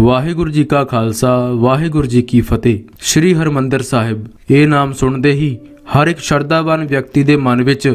ਵਾਹਿਗੁਰੂ ਜੀ ਕਾ ਖਾਲਸਾ ਵਾਹਿਗੁਰੂ ਜੀ ਕੀ ਫਤਿਹ ਸ੍ਰੀ ਹਰਮੰਦਰ ਸਾਹਿਬ ਇਹ ਨਾਮ ਸੁਣਦੇ ਹੀ ਹਰ ਇੱਕ ਸ਼ਰਧਾਵਾਨ ਵਿਅਕਤੀ ਦੇ ਮਨ ਵਿੱਚ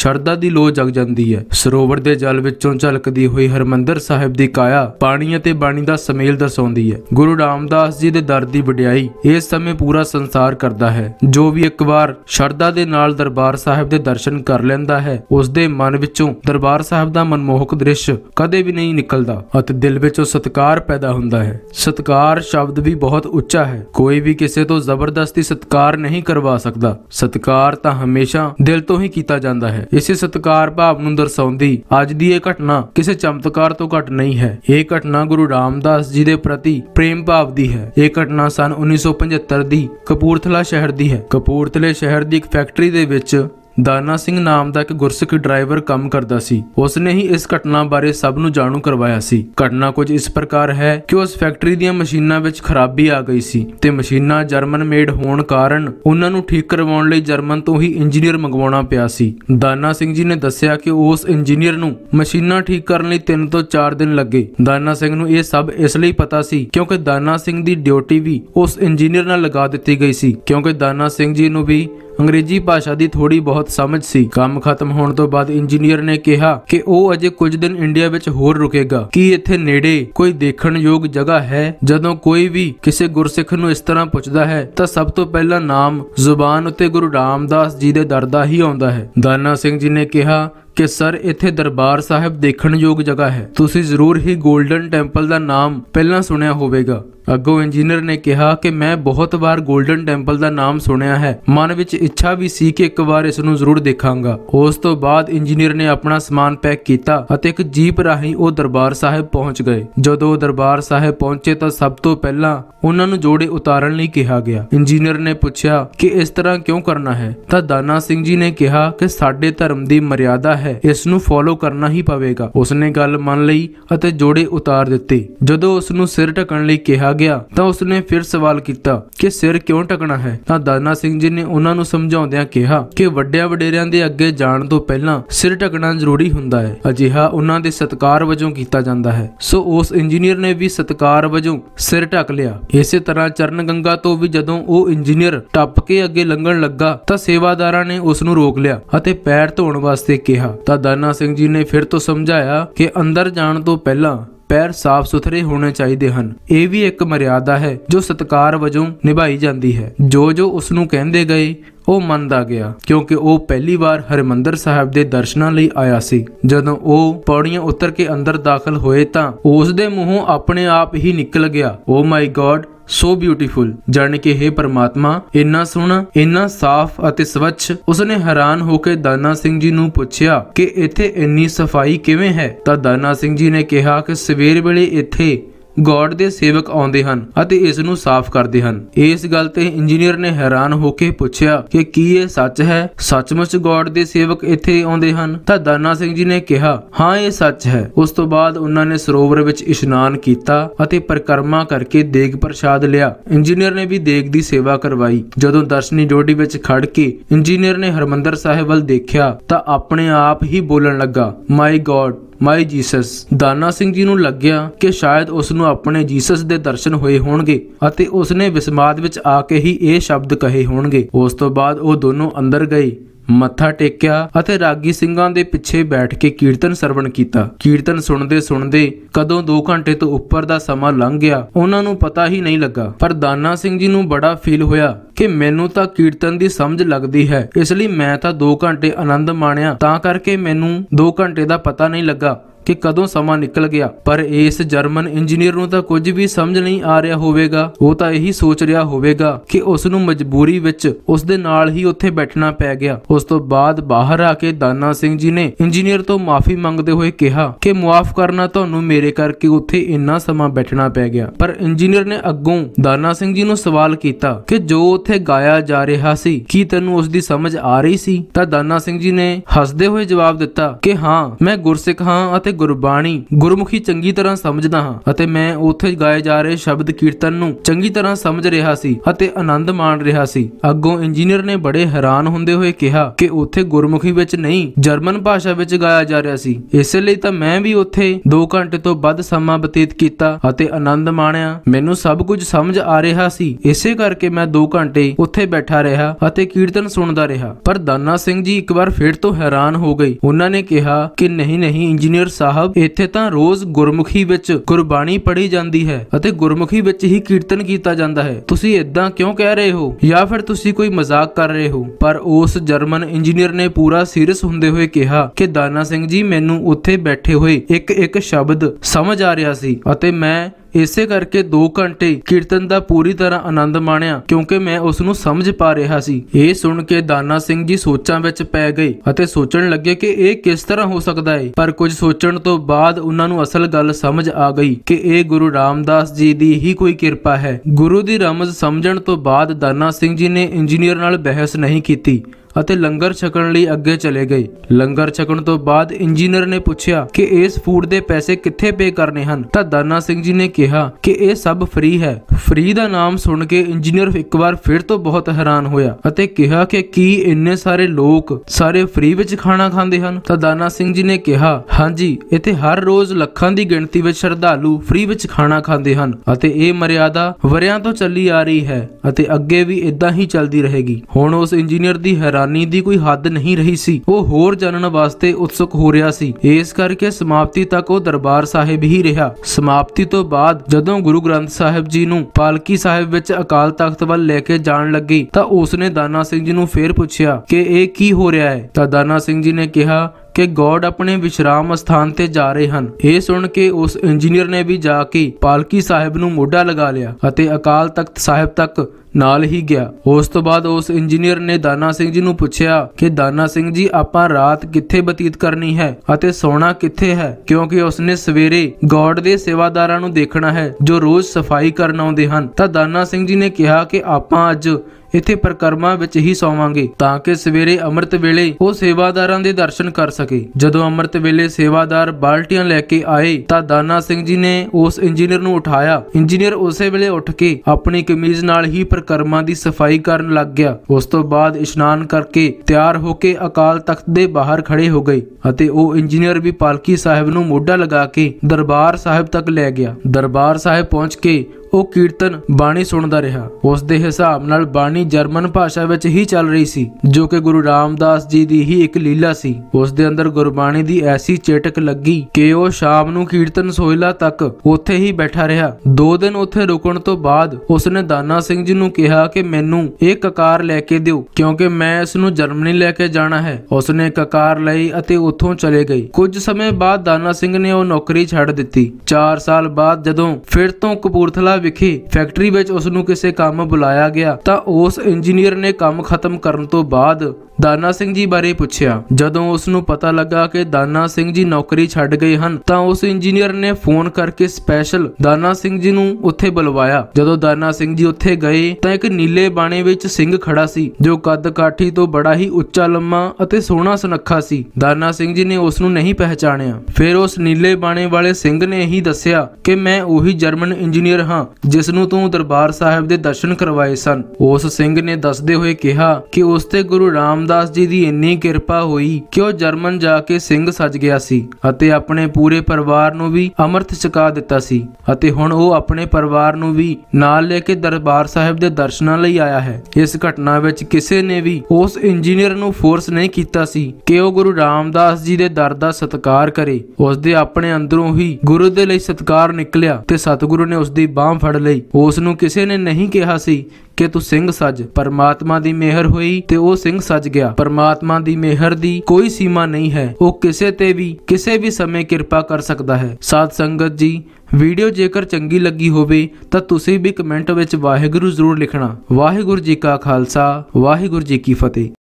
ਸ਼ਰਧਾ ਦੀ ਲੋ ਜਗ ਜਾਂਦੀ ਹੈ ਸਰੋਵਰ ਦੇ ਜਲ ਵਿੱਚੋਂ ਝਲਕਦੀ ਹੋਈ ਹਰਮੰਦਰ ਸਾਹਿਬ ਦੀ ਕਾਇਆ ਪਾਣੀ ਅਤੇ ਬਾਣੀ ਦਾ ਸਮੇਲ ਦਰਸਾਉਂਦੀ ਹੈ ਗੁਰੂ ਰਾਮਦਾਸ ਜੀ ਦੇ ਦਰ ਦੀ ਵਡਿਆਈ ਇਸ ਸਮੇਂ ਪੂਰਾ ਸੰਸਾਰ ਕਰਦਾ ਹੈ ਜੋ ਵੀ ਇੱਕ ਵਾਰ ਸ਼ਰਧਾ ਦੇ ਨਾਲ ਦਰਬਾਰ ਸਾਹਿਬ ਦੇ ਦਰਸ਼ਨ ਕਰ ਲੈਂਦਾ ਹੈ ਉਸ ਦੇ ਮਨ ਵਿੱਚੋਂ ਦਰਬਾਰ ਸਾਹਿਬ ਦਾ ਮਨਮੋਹਕ ਦ੍ਰਿਸ਼ ਕਦੇ ਵੀ ਨਹੀਂ ਨਿਕਲਦਾ ਅਤੇ ਦਿਲ ਵਿੱਚੋਂ ਸਤਕਾਰ ਪੈਦਾ ਹੁੰਦਾ ਹੈ ਸਤਕਾਰ ਸ਼ਬਦ ਵੀ ਬਹੁਤ ਉੱਚਾ ਹੈ ਕੋਈ ਵੀ ਕਿਸੇ ਤੋਂ ਜ਼ਬਰਦਸਤੀ ਸਤਕਾਰ ਨਹੀਂ ਕਰਵਾ ਸਕਦਾ ਸਤਕਾਰ ਸਤਿਕਾਰ ਤਾਂ ਹਮੇਸ਼ਾ ਦਿਲ ਤੋਂ ਹੀ ਕੀਤਾ ਜਾਂਦਾ ਹੈ ਇਸੇ ਸਤਿਕਾਰ ਭਾਵ ਨੂੰ ਦਰਸਾਉਂਦੀ ਅੱਜ ਦੀ ਇਹ ਘਟਨਾ ਕਿਸੇ ਚਮਤਕਾਰ ਤੋਂ ਘੱਟ ਨਹੀਂ ਹੈ ਇਹ ਘਟਨਾ ਗੁਰੂ ਰਾਮਦਾਸ ਜੀ ਦੇ ਪ੍ਰਤੀ ਪ੍ਰੇਮ ਭਾਵ ਦੀ ਹੈ ਇਹ ਘਟਨਾ ਸਨ 1975 ਦੀ ਕਪੂਰਥਲਾ ਸ਼ਹਿਰ ਦੀ ਹੈ ਕਪੂਰਥਲੇ ਸ਼ਹਿਰ ਦੀ ਇੱਕ ਫੈਕਟਰੀ ਦੇ ਵਿੱਚ ਦਾਨਾ ਸਿੰਘ ਨਾਮ ਦਾ ਇੱਕ ਗੁਰਸਿੱਖ ਡਰਾਈਵਰ ਕੰਮ ਕਰਦਾ ਸੀ ਉਸਨੇ ਹੀ ਇਸ ਘਟਨਾ ਬਾਰੇ ਸਭ ਨੂੰ ਜਾਣੂ ਕਰਵਾਇਆ ਸੀ ਘਟਨਾ ਕੁਝ ਇਸ ਪ੍ਰਕਾਰ ਹੈ ਕਿ ਉਸ ਫੈਕਟਰੀ ਦੀਆਂ ਮਸ਼ੀਨਾਂ ਵਿੱਚ ਖਰਾਬੀ ਆ ਗਈ ਸੀ ਤੇ ਮਸ਼ੀਨਾਂ ਜਰਮਨ ਮੇਡ ਹੋਣ ਕਾਰਨ ਉਹਨਾਂ ਨੂੰ ਠੀਕ ਕਰਵਾਉਣ ਲਈ ਜਰਮਨ ਤੋਂ ਹੀ ਇੰਜੀਨੀਅਰ ਮੰਗਵਾਉਣਾ ਪਿਆ ਸੀ ਦਾਨਾ ਸਿੰਘ ਜੀ ਨੇ ਦੱਸਿਆ ਕਿ ਉਸ ਇੰਜੀਨੀਅਰ ਨੂੰ ਮਸ਼ੀਨਾਂ ਠੀਕ ਕਰਨ ਲਈ 3 ਤੋਂ 4 ਦਿਨ ਲੱਗੇ ਦਾਨਾ ਸਿੰਘ ਨੂੰ ਇਹ ਸਭ ਇਸ ਲਈ ਪਤਾ ਸੀ ਕਿਉਂਕਿ ਦਾਨਾ ਸਿੰਘ ਦੀ ਡਿਊਟੀ ਵੀ ਉਸ ਇੰਜੀਨੀਅਰ ਨਾਲ ਲਗਾ ਦਿੱਤੀ ਗਈ ਸੀ ਕਿਉਂਕਿ ਦਾਨਾ ਸਿੰਘ ਜੀ ਨੂੰ ਵੀ ਅੰਗਰੇਜ਼ੀ ਭਾਸ਼ਾ ਦੀ ਥੋੜੀ ਬਹੁਤ ਸਮਝ ਸੀ ਕੰਮ ਖਤਮ ਹੋਣ ਤੋਂ ਬਾਅਦ ਇੰਜੀਨੀਅਰ ਨੇ ਕਿਹਾ ਕਿ ਉਹ ਅਜੇ ਕੁਝ ਦਿਨ ਇੰਡੀਆ ਵਿੱਚ ਹੋਰ ਰੁਕੇਗਾ ਕੀ ਇੱਥੇ ਨੇੜੇ ਕੋਈ ਦੇਖਣਯੋਗ ਜਗ੍ਹਾ ਹੈ ਜਦੋਂ ਕੋਈ ਵੀ ਕਿਸੇ ਗੁਰਸਿੱਖ ਨੂੰ ਇਸ ਤਰ੍ਹਾਂ ਪੁੱਛਦਾ ਹੈ ਤਾਂ ਸਭ ਤੋਂ ਪਹਿਲਾਂ ਨਾਮ ਜ਼ੁਬਾਨ ਉੱਤੇ ਗੁਰੂ ਰਾਮਦਾਸ ਜੀ ਦੇ ਦਰ ਦਾ ਹੀ ਆਉਂਦਾ ਹੈ ਦਾਨਾ ਸਿੰਘ ਜੀ ਨੇ ਕਿਹਾ ਕਿ ਸਰ ਇੱਥੇ ਦਰਬਾਰ ਸਾਹਿਬ ਦੇਖਣਯੋਗ ਜਗ੍ਹਾ ਹੈ ਤੁਸੀਂ ਜ਼ਰੂਰ ਹੀ 골ਡਨ ਟੈਂਪਲ ਦਾ ਨਾਮ ਪਹਿਲਾਂ ਸੁਣਿਆ ਹੋਵੇਗਾ ਅੱਗੋਂ ਇੰਜੀਨੀਅਰ ਨੇ ਕਿਹਾ ਕਿ ਮੈਂ ਬਹੁਤ ਵਾਰ 골ਡਨ ਟੈਂਪਲ ਦਾ ਨਾਮ ਸੁਣਿਆ ਹੈ ਮਨ ਵਿੱਚ ਇੱਛਾ ਵੀ ਸੀ ਕਿ ਇੱਕ ਵਾਰ ਇਸ ਨੂੰ ਜ਼ਰੂਰ ਦੇਖਾਂਗਾ ਉਸ ਤੋਂ ਬਾਅਦ ਇੰਜੀਨੀਅਰ ਨੇ ਆਪਣਾ ਸਮਾਨ ਪੈਕ ਕੀਤਾ ਅਤੇ ਇੱਕ ਜੀਪ ਰਾਹੀਂ ਉਹ ਦਰਬਾਰ ਸਾਹਿਬ ਪਹੁੰਚ ਗਏ ਜਦੋਂ ਉਹ ਦਰਬਾਰ ਸਾਹਿਬ ਪਹੁੰਚੇ ਤਾਂ ਸਭ ਤੋਂ ਪਹਿਲਾਂ ਉਹਨਾਂ ਨੂੰ ਜੋੜੇ ਉਤਾਰਨ ਲਈ ਕਿਹਾ ਗਿਆ ਇੰਜੀਨੀਅਰ ਨੇ ਪੁੱਛਿਆ ਕਿ ਇਸ ਤਰ੍ਹਾਂ ਕਿਉਂ ਕਰਨਾ ਹੈ ਤਾਂ ਦਾਨਾ ਸਿੰਘ ਜੀ ਨੇ ਕਿਹਾ ਕਿ ਸਾਡੇ ਧਰਮ ਦੀ ਮਰਿਆਦਾ ਹੈ ਇਸ ਨੂੰ ਫੋਲੋ ਕਰਨਾ ਹੀ ਪਵੇਗਾ ਉਸਨੇ ਗੱਲ ਮੰਨ ਲਈ ਅਤੇ ਜੋੜੇ ਉਤਾਰ ਦਿੱਤੇ ਜਦੋਂ ਉਸ ਨੂੰ ਸਿਰ ਢਕਣ ਲਈ ਕਿਹਾ ਗਿਆ ਤਾਂ ਉਸਨੇ ਫਿਰ ਸਵਾਲ ਕੀਤਾ ਕਿ ਸਿਰ ਕਿਉਂ ਢਕਣਾ ਹੈ ਤਾਂ ਦਾਨਾ ਸਿੰਘ ਜੀ ਨੇ ਉਹਨਾਂ ਨੂੰ ਸਮਝਾਉਂਦਿਆਂ ਕਿਹਾ ਕਿ ਵੱਡਿਆਂ ਵਡੇਰਿਆਂ ਦੇ ਅੱਗੇ ਜਾਣ ਤੋਂ ਪਹਿਲਾਂ ਸਿਰ ਢਕਣਾ ਜ਼ਰੂਰੀ ਹੁੰਦਾ ਹੈ ਅਜਿਹਾ ਉਹਨਾਂ ਦੇ ਸਤਕਾਰ ਵਜੋਂ ਕੀਤਾ ਜਾਂਦਾ ਹੈ ਸੋ ਉਸ ਇੰਜੀਨੀਅਰ ਨੇ ਵੀ ਸਤਕਾਰ ਵਜੋਂ ਸਿਰ ਢਕ ਲਿਆ ਇਸੇ ਤਰ੍ਹਾਂ ਚਰਨ ਗੰਗਾ ਤੋਂ ਵੀ ਜਦੋਂ ਉਹ ਇੰਜੀਨੀਅਰ ਟੱਪ ਕੇ ਅੱਗੇ ਲੰਘਣ ਲੱਗਾ ਤਾਂ ਸੇਵਾਦਾਰਾਂ ਨੇ ਉਸ ਨੂੰ ਰੋਕ ਲਿਆ ਅਤੇ ਪੈਰ ਧੋਣ ਵਾਸਤੇ ਕਿਹਾ ਤਾਂ ਦਾਨਾ ਸਿੰਘ ਜੀ ਨੇ ਫਿਰ ਤੋਂ ਸਮਝਾਇਆ ਕਿ ਅੰਦਰ ਜਾਣ ਤੋਂ ਪਹਿਲਾਂ ਪੈਰ ਸਾਫ਼ ਸੁਥਰੇ ਹੋਣੇ ਚਾਹੀਦੇ ਹਨ ਇਹ ਵੀ ਇੱਕ ਮਰਿਆਦਾ ਹੈ ਜੋ ਸਤਕਾਰ ਵਜੋਂ ਨਿਭਾਈ ਜਾਂਦੀ ਹੈ ਜੋ ਜੋ ਉਸ ਨੂੰ ਕਹਿੰਦੇ ਗਏ ਉਹ ਮੰਨਦਾ ਗਿਆ ਕਿਉਂਕਿ ਉਹ ਪਹਿਲੀ ਵਾਰ ਹਰਮੰਦਰ ਸਾਹਿਬ ਦੇ ਦਰਸ਼ਨਾਂ ਲਈ ਆਇਆ ਸੀ ਜਦੋਂ ਉਹ ਪੌੜੀਆਂ ਉਤਰ ਕੇ ਅੰਦਰ ਦਾਖਲ ਹੋਏ ਤਾਂ ਉਸ ਦੇ ਮੂੰਹੋਂ ਆਪਣੇ ਆਪ ਹੀ ਨਿਕਲ ਗਿਆ ਓ ਮਾਈ ਗੋਡ ਸੋ ਬਿਊਟੀਫੁਲ ਜਾਣ ਕੇ ਹੈ ਪਰਮਾਤਮਾ ਇੰਨਾ ਸੋਹਣਾ ਇੰਨਾ ਸਾਫ਼ ਅਤੇ ਸਵੱਛ ਉਸਨੇ ਹੈਰਾਨ ਹੋ ਕੇ ਦਾਨਾ ਸਿੰਘ ਜੀ ਨੂੰ ਪੁੱਛਿਆ ਕਿ ਇੱਥੇ ਇੰਨੀ ਸਫਾਈ ਕਿਵੇਂ ਹੈ ਤਾਂ ਦਾਨਾ ਸਿੰਘ ਜੀ ਨੇ ਕਿਹਾ ਕਿ ਸਵੇਰ ਵੇਲੇ ਇੱਥੇ ਗੋਡ ਦੇ ਸੇਵਕ ਆਉਂਦੇ ਹਨ ਅਤੇ ਇਸ ਨੂੰ ਸਾਫ਼ ਕਰਦੇ ਹਨ ਇਸ ਗੱਲ ਤੇ ਇੰਜੀਨੀਅਰ ਨੇ ਹੈਰਾਨ ਹੋ ਕੇ ਪੁੱਛਿਆ ਕਿ ਕੀ ਇਹ ਸੱਚ ਹੈ ਸੱਚਮੁੱਚ ਗੋਡ ਦੇ ਸੇਵਕ ਇੱਥੇ ਆਉਂਦੇ ਹਨ ਤਾਂ ਦਾਨਾ ਸਿੰਘ ਜੀ ਨੇ ਕਿਹਾ ਹਾਂ ਇਹ ਸੱਚ ਹੈ ਉਸ ਤੋਂ ਬਾਅਦ ਉਹਨਾਂ ਨੇ ਸਰੋਵਰ ਵਿੱਚ ਇਸ਼ਨਾਨ ਕੀਤਾ ਅਤੇ ਪਰਕਰਮਾ ਕਰਕੇ ਦੇਗ ਪ੍ਰਸ਼ਾਦ ਲਿਆ ਇੰਜੀਨੀਅਰ ਨੇ ਵੀ ਦੇਗ ਦੀ ਸੇਵਾ ਕਰਵਾਈ ਜਦੋਂ ਦਰਸ਼ਨੀ ਜੋੜੀ ਵਿੱਚ ਖੜ ਕੇ ਇੰਜੀਨੀਅਰ ਨੇ ਹਰਮੰਦਰ ਸਾਹਿਬ ਵੱਲ ਦੇਖਿਆ ਤਾਂ ਆਪਣੇ ਆਪ ਹੀ ਬੋਲਣ ਲੱਗਾ my God my Jesus Dana Singh ji ਨੂੰ ਲੱਗਿਆ ਕਿ ਸ਼ਾਇਦ ਉਸ ਨੂੰ ਆਪਣੇ ਜੀਸਸ ਦੇ ਦਰਸ਼ਨ ਹੋਏ ਹੋਣਗੇ ਅਤੇ ਉਸ ਨੇ ਵਿਸਮਾਦ ਵਿੱਚ ਆ ਕੇ ਹੀ ਇਹ ਸ਼ਬਦ ਕਹੇ ਹੋਣਗੇ ਉਸ ਤੋਂ ਬਾਅਦ ਉਹ ਦੋਨੋਂ ਅੰਦਰ ਗਏ ਮੱਥਾ ਟੇਕਿਆ ਅਤੇ ਰਾਗੀ ਸਿੰਘਾਂ ਦੇ ਪਿੱਛੇ ਬੈਠ ਕੇ ਕੀਰਤਨ ਸਰਵਣ ਕੀਤਾ ਕੀਰਤਨ ਸੁਣਦੇ ਸੁਣਦੇ ਕਦੋਂ 2 ਘੰਟੇ ਤੋਂ ਉੱਪਰ ਦਾ ਸਮਾਂ ਲੰਘ ਗਿਆ ਉਹਨਾਂ ਨੂੰ ਪਤਾ ਹੀ ਨਹੀਂ ਲੱਗਾ ਪਰ ਦਾਨਾ ਸਿੰਘ ਜੀ ਨੂੰ ਬੜਾ ਫੀਲ ਹੋਇਆ ਕਿ ਮੈਨੂੰ ਤਾਂ ਕੀਰਤਨ ਦੀ ਸਮਝ ਲੱਗਦੀ ਹੈ ਇਸ ਲਈ ਮੈਂ ਤਾਂ 2 ਘੰਟੇ ਆਨੰਦ ਮਾਣਿਆ ਤਾਂ ਕਰਕੇ ਮੈਨੂੰ 2 ਘੰਟੇ ਦਾ ਪਤਾ ਨਹੀਂ ਲੱਗਾ ਕਿ ਕਦੋਂ ਸਮਾਂ ਨਿਕਲ ਗਿਆ ਪਰ ਇਸ ਜਰਮਨ ਇੰਜੀਨੀਅਰ ਨੂੰ ਤਾਂ ਕੁਝ ਵੀ ਸਮਝ ਨਹੀਂ ਆ ਰਿਹਾ ਹੋਵੇਗਾ ਉਹ ਤਾਂ ਇਹੀ ਸੋਚ ਰਿਹਾ ਹੋਵੇਗਾ ਕਿ ਉਸ ਨੂੰ ਮਜਬੂਰੀ ਵਿੱਚ ਉਸ ਦੇ ਨਾਲ ਹੀ ਉੱਥੇ ਬੈਠਣਾ ਪੈ ਗਿਆ ਉਸ ਤੋਂ ਬਾਅਦ ਬਾਹਰ ਆ ਕੇ ਦਾਨਾ ਸਿੰਘ ਜੀ ਨੇ ਇੰਜੀਨੀਅਰ ਤੋਂ ਮਾਫੀ ਮੰਗਦੇ ਹੋਏ ਕਿਹਾ ਕਿ ਮਾਫ ਕਰਨਾ ਤੁਹਾਨੂੰ ਮੇਰੇ ਕਰਕੇ ਉੱਥੇ ਇੰਨਾ ਸਮਾਂ ਬੈਠਣਾ ਪੈ ਗਿਆ ਪਰ ਇੰਜੀਨੀਅਰ ਨੇ ਅੱਗੋਂ ਦਾਨਾ ਸਿੰਘ ਜੀ ਨੂੰ ਸਵਾਲ ਕੀਤਾ ਕਿ ਜੋ ਉੱਥੇ ਗਾਇਆ ਜਾ ਰਿਹਾ ਸੀ ਕੀ ਤੈਨੂੰ ਉਸ ਦੀ ਸਮਝ ਆ ਰਹੀ ਸੀ ਤਾਂ ਦਾਨਾ ਸਿੰਘ ਜੀ ਨੇ ਹੱਸਦੇ ਹੋਏ ਜਵਾਬ ਦਿੱਤਾ ਕਿ ਹਾਂ ਮੈਂ ਗੁਰਸਿੱਖ ਹਾਂ ਅਤੇ ਗੁਰਬਾਣੀ ਗੁਰਮੁਖੀ ਚੰਗੀ ਤਰ੍ਹਾਂ ਸਮਝਦਾ ਹਾਂ ਅਤੇ ਮੈਂ ਉੱਥੇ ਗਾਏ ਜਾ ਰਹੇ ਸ਼ਬਦ ਕੀਰਤਨ ਨੂੰ ਚੰਗੀ ਤਰ੍ਹਾਂ ਸਮਝ ਰਿਹਾ ਸੀ ਅਤੇ ਆਨੰਦ ਮਾਣ ਰਿਹਾ ਸੀ ਅੱਗੋਂ ਇੰਜੀਨੀਅਰ ਨੇ ਬੜੇ ਹੈਰਾਨ ਹੁੰਦੇ ਹੋਏ ਕਿਹਾ ਕਿ ਉੱਥੇ ਗੁਰਮੁਖੀ ਵਿੱਚ ਨਹੀਂ ਜਰਮਨ ਭਾਸ਼ਾ ਵਿੱਚ ਗਾਇਆ ਜਾ ਰਿਹਾ ਸੀ ਇਸੇ ਲਈ ਤਾਂ ਮੈਂ ਵੀ ਉੱਥੇ 2 ਘੰਟੇ ਤੋਂ ਵੱਧ ਸਮਾਂ ਬਤੀਤ ਕੀਤਾ ਅਤੇ ਆਨੰਦ ਮਾਣਿਆ ਮੈਨੂੰ ਸਭ ਕੁਝ ਸਮਝ ਆ ਰਿਹਾ ਸੀ ਇਸੇ ਕਰਕੇ ਮੈਂ 2 ਘੰਟੇ ਉੱਥੇ ਬੈਠਾ ਰਿਹਾ ਅਤੇ ਕੀਰਤਨ ਸੁਣਦਾ ਰਿਹਾ ਪਰ ਦਾਨਾ ਸਿੰਘ ਜੀ ਇੱਕ ਵਾਰ ਫਿਰ ਤੋਂ ਹੈਰਾਨ ਹੋ ਗਏ ਉਹਨਾਂ ਨੇ ਕਿਹਾ ਕਿ ਨਹੀਂ ਨਹੀਂ ਇੰਜੀਨੀਅਰ ਸਾਹਿਬ ਇੱਥੇ ਤਾਂ ਰੋਜ਼ ਗੁਰਮੁਖੀ ਵਿੱਚ ਗੁਰਬਾਣੀ ਪੜ੍ਹੀ ਜਾਂਦੀ ਹੈ ਅਤੇ ਗੁਰਮੁਖੀ ਵਿੱਚ ਹੀ ਕੀਰਤਨ ਕੀਤਾ ਜਾਂਦਾ ਹੈ ਤੁਸੀਂ ਇਦਾਂ ਕਿਉਂ ਕਹਿ ਰਹੇ ਹੋ ਜਾਂ ਫਿਰ ਤੁਸੀਂ ਕੋਈ ਮਜ਼ਾਕ ਕਰ ਰਹੇ ਹੋ ਪਰ ਉਸ ਜਰਮਨ ਇੰਜੀਨੀਅਰ ਨੇ ਪੂਰਾ ਸੀਰੀਅਸ ਹੁੰਦੇ ਹੋਏ ਕਿਹਾ ਕਿ ਦਾਨਾ ਸਿੰਘ ਜੀ ਮੈਨੂੰ ਉੱਥੇ ਬੈਠੇ ਹੋਏ ਇੱਕ ਇੱਕ ਸ਼ਬਦ ਸਮਝ ਆ ਰਿਹਾ ਸੀ ਅਤੇ ਮੈਂ ਇਸੇ ਕਰਕੇ 2 ਘੰਟੇ ਕੀਰਤਨ ਦਾ ਪੂਰੀ ਤਰ੍ਹਾਂ ਆਨੰਦ ਮਾਣਿਆ ਕਿਉਂਕਿ ਮੈਂ ਉਸ ਨੂੰ ਸਮਝ ਪਾ ਰਿਹਾ ਸੀ ਇਹ ਸੁਣ ਕੇ ਦਾਨਾ ਸਿੰਘ ਜੀ ਸੋਚਾਂ ਵਿੱਚ ਪੈ ਗਏ ਅਤੇ ਸੋਚਣ ਲੱਗੇ ਕਿ ਇਹ ਕਿਸ ਤਰ੍ਹਾਂ ਹੋ ਸਕਦਾ ਹੈ ਪਰ ਕੁਝ ਸੋਚਣ ਤੋਂ ਬਾਅਦ ਉਹਨਾਂ ਨੂੰ ਅਸਲ ਗੱਲ ਸਮਝ ਆ ਗਈ ਕਿ ਇਹ ਗੁਰੂ ਰਾਮਦਾਸ ਜੀ ਦੀ ਹੀ ਕੋਈ ਕਿਰਪਾ ਹੈ ਗੁਰੂ ਦੀ ਰਮਜ਼ ਸਮਝਣ ਤੋਂ ਬਾਅਦ ਦਾਨਾ ਸਿੰਘ ਜੀ ਨੇ ਇੰਜੀਨੀਅਰ ਨਾਲ ਬਹਿਸ ਨਹੀਂ ਕੀਤੀ ਅਤੇ ਲੰਗਰ ਛਕਣ ਲਈ ਅੱਗੇ ਚਲੇ ਗਏ ਲੰਗਰ ਛਕਣ ਤੋਂ ਬਾਅਦ ਇੰਜੀਨੀਅਰ ਨੇ ਪੁੱਛਿਆ ਕਿ ਇਸ ਫੂਡ ਦੇ ਪੈਸੇ ਕਿੱਥੇ ਪੇ ਕਰਨੇ ਹਨ ਤਾਂ ਦਾਨਾ ਸਿੰਘ ਜੀ ਨੇ ਕਿਹਾ ਕਿ ਇਹ ਸਭ ਫ੍ਰੀ ਹੈ ਫ੍ਰੀ ਦਾ ਨਾਮ ਸੁਣ ਕੇ ਇੰਜੀਨੀਅਰ ਇੱਕ ਵਾਰ ਫਿਰ ਤੋਂ ਬਹੁਤ ਹੈਰਾਨ ਹੋਇਆ ਅਤੇ ਕਿਹਾ ਕਿ ਕੀ ਇੰਨੇ ਸਾਰੇ ਲੋਕ ਸਾਰੇ ਫ੍ਰੀ ਵਿੱਚ ਖਾਣਾ ਖਾਂਦੇ ਹਨ ਤਾਂ ਦਾਨਾ ਸਿੰਘ ਜੀ ਨੇ ਕਿਹਾ ਹਾਂਜੀ ਇੱਥੇ ਹਰ ਰੋਜ਼ ਲੱਖਾਂ ਦੀ ਗਿਣਤੀ ਵਿੱਚ ਸ਼ਰਧਾਲੂ ਫ੍ਰੀ ਵਿੱਚ ਖਾਣਾ ਖਾਂਦੇ ਹਨ ਅਤੇ ਇਹ ਮਰਿਆਦਾ ਵਰਿਆਂ ਤੋਂ ਚੱਲੀ ਆ ਰਹੀ ਹੈ ਅਤੇ ਅੱਗੇ ਵੀ ਇਦਾਂ ਹੀ ਚੱਲਦੀ ਰਹੇਗੀ ਹੁਣ ਉਸ ਇੰਜੀਨੀਅਰ ਦੀ ਹੈਰਾਨੀ ਦੀ ਕੋਈ ਹੱਦ ਨਹੀਂ ਰਹੀ ਸੀ ਉਹ ਹੋਰ ਜਾਣਨ ਵਾਸਤੇ ਉਤਸੁਕ ਹੋ ਰਿਹਾ ਸੀ ਇਸ ਕਰਕੇ ਸਮਾਪਤੀ ਤੱਕ ਉਹ ਦਰਬਾਰ ਸਾਹਿਬ ਹੀ ਰਿਹਾ ਸਮਾਪਤੀ ਤੋਂ ਬਾਅਦ ਬਾਅਦ ਜਦੋਂ ਗੁਰੂ ਗ੍ਰੰਥ ਸਾਹਿਬ ਜੀ ਨੂੰ ਪਾਲਕੀ ਸਾਹਿਬ ਵਿੱਚ ਅਕਾਲ ਤਖਤ ਵੱਲ ਲੈ ਕੇ ਜਾਣ ਲੱਗੀ ਤਾਂ ਉਸਨੇ ਦਾਨਾ ਸਿੰਘ ਜੀ ਨੂੰ ਫੇਰ ਪੁੱਛਿਆ ਕਿ ਇਹ ਕੀ ਹੋ ਰਿਹਾ ਹੈ ਤਾਂ ਦਾਨਾ ਸਿੰਘ ਜੀ ਨੇ ਕਿਹਾ ਕਿ ਗੋਡ ਆਪਣੇ ਵਿਸ਼ਰਾਮ ਸਥਾਨ ਤੇ ਜਾ ਰਹੇ ਹਨ ਇਹ ਸੁਣ ਕੇ ਉਸ ਇੰਜੀਨੀਅਰ ਨੇ ਵੀ ਜਾ ਕੇ ਪਾਲਕੀ ਸਾਹਿਬ ਨੂੰ ਮੋਢਾ ਲਗਾ ਲਿਆ ਅਤੇ ਅਕਾਲ ਤਖਤ ਸਾਹਿਬ ਤੱਕ ਨਾਲ ਹੀ ਗਿਆ ਉਸ ਤੋਂ ਬਾਅਦ ਉਸ ਇੰਜੀਨੀਅਰ ਨੇ ਦਾਨਾ ਸਿੰਘ ਜੀ ਨੂੰ ਪੁੱਛਿਆ ਕਿ ਦਾਨਾ ਸਿੰਘ ਜੀ ਆਪਾਂ ਰਾਤ ਕਿੱਥੇ ਬਤੀਤ ਕਰਨੀ ਹੈ ਅਤੇ ਸੌਣਾ ਕਿੱਥੇ ਹੈ ਕਿਉਂਕਿ ਉਸਨੇ ਸਵੇਰੇ ਗੋਡ ਦੇ ਸੇਵਾਦਾਰਾਂ ਨੂੰ ਦੇਖਣਾ ਹੈ ਜੋ ਰੋਜ਼ ਸਫਾਈ ਕਰਨ ਆਉਂਦੇ ਹਨ ਤਾਂ ਦਾਨਾ ਸਿੰਘ ਜੀ ਨੇ ਕਿਹਾ ਕਿ ਆਪਾਂ ਅੱਜ ਇੱਥੇ ਪ੍ਰਕਰਮਾਂ ਵਿੱਚ ਹੀ ਸੌਵਾਂਗੇ ਤਾਂ ਕਿ ਸਵੇਰੇ ਅੰਮ੍ਰਿਤ ਵੇਲੇ ਉਹ ਸੇਵਾਦਾਰਾਂ ਦੇ ਦਰਸ਼ਨ ਕਰ ਸਕੇ ਜਦੋਂ ਅੰਮ੍ਰਿਤ ਵੇਲੇ ਸੇਵਾਦਾਰ ਬਾਲਟੀਆਂ ਲੈ ਕੇ ਆਏ ਤਾਂ ਦਾਨਾ ਸਿੰਘ ਜੀ ਨੇ ਉਸ ਇੰਜੀਨੀਅਰ ਨੂੰ ਉਠਾਇਆ ਇੰਜੀਨੀਅਰ ਉਸੇ ਵੇਲੇ ਉੱਠ ਕੇ ਆਪਣੀ ਕਮੀਜ਼ ਨਾਲ ਹੀ ਪ੍ਰਕਰਮਾਂ ਦੀ ਸਫਾਈ ਕਰਨ ਲੱਗ ਗਿਆ ਉਸ ਤੋਂ ਬਾਅਦ ਇਸ਼ਨਾਨ ਕਰਕੇ ਤਿਆਰ ਹੋ ਕੇ ਅਕਾਲ ਤਖਤ ਦੇ ਬਾਹਰ ਖੜੇ ਹੋ ਗਏ ਅਤੇ ਉਹ ਇੰਜੀਨੀਅਰ ਵੀ ਪਾਲਕੀ ਸਾਹਿਬ ਨੂੰ ਮੋਢਾ ਲਗਾ ਕੇ ਦਰਬਾਰ ਸਾਹਿਬ ਤੱਕ ਲੈ ਗਿਆ ਦਰਬਾਰ ਸਾਹਿਬ ਪਹੁੰਚ ਕੇ ਉਹ ਕੀਰਤਨ ਬਾਣੀ ਸੁਣਦਾ ਰਿਹਾ ਉਸ ਦੇ ਹਿਸਾਬ ਨਾਲ ਬਾਣੀ ਜਰਮਨ ਭਾਸ਼ਾ ਵਿੱਚ ਹੀ ਚੱਲ ਰਹੀ ਸੀ ਜੋ ਕਿ ਗੁਰੂ ਰਾਮਦਾਸ ਜੀ ਦੀ ਹੀ ਇੱਕ ਲੀਲਾ ਸੀ ਉਸ ਦੇ ਅੰਦਰ ਗੁਰਬਾਣੀ ਦੀ ਐਸੀ ਚੇਟਕ ਲੱਗੀ ਕਿ ਉਹ ਸ਼ਾਮ ਨੂੰ ਕੀਰਤਨ ਸੋਇਲਾ ਤੱਕ ਉੱਥੇ ਹੀ ਬੈਠਾ ਰਿਹਾ ਦੋ ਦਿਨ ਉੱਥੇ ਰੁਕਣ ਤੋਂ ਬਾਅਦ ਉਸ ਨੇ ਦਾਨਾ ਸਿੰਘ ਜੀ ਨੂੰ ਕਿਹਾ ਕਿ ਮੈਨੂੰ ਇਹ ਕਕਾਰ ਲੈ ਕੇ ਦਿਓ ਕਿਉਂਕਿ ਮੈਂ ਇਸ ਨੂੰ ਜਰਮਨੀ ਲੈ ਕੇ ਜਾਣਾ ਹੈ ਉਸ ਨੇ ਕਕਾਰ ਲਈ ਅਤੇ ਉੱਥੋਂ ਚਲੇ ਗਈ ਕੁਝ ਸਮੇਂ ਬਾਅਦ ਦਾਨਾ ਸਿੰਘ ਨੇ ਉਹ ਨੌਕਰੀ ਛੱਡ ਦਿੱਤੀ 4 ਸਾਲ ਬਾਅਦ ਜਦੋਂ ਫਿਰ ਤੋਂ ਕਪੂਰਥਲਾ ਵਿਖੇ ਫੈਕਟਰੀ ਵਿੱਚ ਉਸ ਨੂੰ ਕਿਸੇ ਕੰਮ ਬੁਲਾਇਆ ਗਿਆ ਤਾਂ ਉਸ ਇੰਜੀਨੀਅਰ ਨੇ ਕੰਮ ਖਤਮ ਕਰਨ ਤੋਂ ਬਾਅਦ ਦਾਨਾ ਸਿੰਘ ਜੀ ਬਾਰੇ ਪੁੱਛਿਆ ਜਦੋਂ ਉਸ ਨੂੰ ਪਤਾ ਲੱਗਾ ਕਿ ਦਾਨਾ ਸਿੰਘ ਜੀ ਨੌਕਰੀ ਛੱਡ ਗਏ ਹਨ ਤਾਂ ਉਸ ਇੰਜੀਨੀਅਰ ਨੇ ਫੋਨ ਕਰਕੇ ਸਪੈਸ਼ਲ ਦਾਨਾ ਸਿੰਘ ਜੀ ਨੂੰ ਉੱਥੇ ਬੁਲਵਾਇਆ ਜਦੋਂ ਦਾਨਾ ਸਿੰਘ ਜੀ ਉੱਥੇ ਗਏ ਤਾਂ ਇੱਕ ਨੀਲੇ ਬਾਣੇ ਵਿੱਚ ਸਿੰਘ ਖੜਾ ਸੀ ਜੋ ਕੱਦ ਕਾਠੀ ਤੋਂ ਬੜਾ ਹੀ ਉੱਚਾ ਲੰਮਾ ਅਤੇ ਸੋਹਣਾ ਸੁਨੱਖਾ ਸੀ ਦਾਨਾ ਸਿੰਘ ਜੀ ਨੇ ਉਸ ਨੂੰ ਨਹੀਂ ਪਹਿਚਾਣਿਆ ਫਿਰ ਉਸ ਨੀਲੇ ਬਾਣੇ ਵਾਲੇ ਸਿੰਘ ਨੇ ਹੀ ਦੱਸਿਆ ਕਿ ਮੈਂ ਉਹੀ ਜਰਮਨ ਇੰਜੀਨੀਅਰ ਹਾਂ ਜਿਸ ਨੂੰ ਤੂੰ ਦਰਬਾਰ ਸਾਹਿਬ ਦੇ ਦਰਸ਼ਨ ਕਰਵਾਏ ਸਨ ਉਸ ਸਿੰਘ ਨੇ ਦੱਸਦੇ ਹੋਏ ਕਿਹਾ ਕਿ ਉਸ ਤੇ ਗੁਰੂ ਰਾਮ ਰਾਮਦਾਸ ਜੀ ਦੀ ਇੰਨੀ ਕਿਰਪਾ ਹੋਈ ਕਿ ਉਹ ਜਰਮਨ ਜਾ ਕੇ ਸਿੰਘ ਸਜ ਗਿਆ ਸੀ ਅਤੇ ਆਪਣੇ ਪੂਰੇ ਪਰਿਵਾਰ ਨੂੰ ਵੀ ਅਮਰਤ ਛਕਾ ਦਿੱਤਾ ਸੀ ਅਤੇ ਹੁਣ ਉਹ ਆਪਣੇ ਪਰਿਵਾਰ ਨੂੰ ਵੀ ਨਾਲ ਲੈ ਕੇ ਦਰਬਾਰ ਸਾਹਿਬ ਦੇ ਦਰਸ਼ਨਾਂ ਲਈ ਆਇਆ ਹੈ ਇਸ ਘਟਨਾ ਵਿੱਚ ਕਿਸੇ ਨੇ ਵੀ ਉਸ ਇੰਜੀਨੀਅਰ ਨੂੰ ਫੋਰਸ ਨਹੀਂ ਕੀਤਾ ਸੀ ਕਿ ਉਹ ਗੁਰੂ ਰਾਮਦਾਸ ਜੀ ਦੇ ਦਰ ਦਾ ਸਤਿਕਾਰ ਕਰੇ ਉਸ ਦੇ ਆਪਣੇ ਅੰਦਰੋਂ ਹੀ ਗੁਰੂ ਦੇ ਲਈ ਸਤਿਕਾਰ ਨਿਕਲਿਆ ਤੇ ਸਤਿਗੁਰੂ ਨੇ ਉਸ ਦੀ ਬਾਹ ਫੜ ਲਈ ਉਸ ਨੂੰ ਕਿਸੇ ਨੇ ਨਹੀਂ ਕਿਹਾ ਸੀ ਕਿ ਤੂੰ ਸਿੰਘ ਸੱਜ ਪਰਮਾਤਮਾ ਦੀ ਮਿਹਰ ਹੋਈ ਤੇ ਉਹ ਸਿੰਘ ਸੱਜ ਗਿਆ ਪਰਮਾਤਮਾ ਦੀ ਮਿਹਰ ਦੀ ਕੋਈ ਸੀਮਾ ਨਹੀਂ ਹੈ ਉਹ ਕਿਸੇ ਤੇ ਵੀ ਕਿਸੇ ਵੀ ਸਮੇਂ ਕਿਰਪਾ ਕਰ ਸਕਦਾ ਹੈ ਸਾਧ ਸੰਗਤ ਜੀ ਵੀਡੀਓ ਜੇਕਰ ਚੰਗੀ ਲੱਗੀ ਹੋਵੇ ਤਾਂ ਤੁਸੀਂ ਵੀ ਕਮੈਂਟ ਵਿੱਚ ਵਾਹਿਗੁਰੂ ਜ਼ਰੂਰ ਲਿਖਣਾ ਵਾਹਿਗੁਰੂ ਜੀ ਕਾ ਖਾਲਸਾ ਵਾਹਿਗੁਰੂ ਜੀ ਕੀ ਫਤਿਹ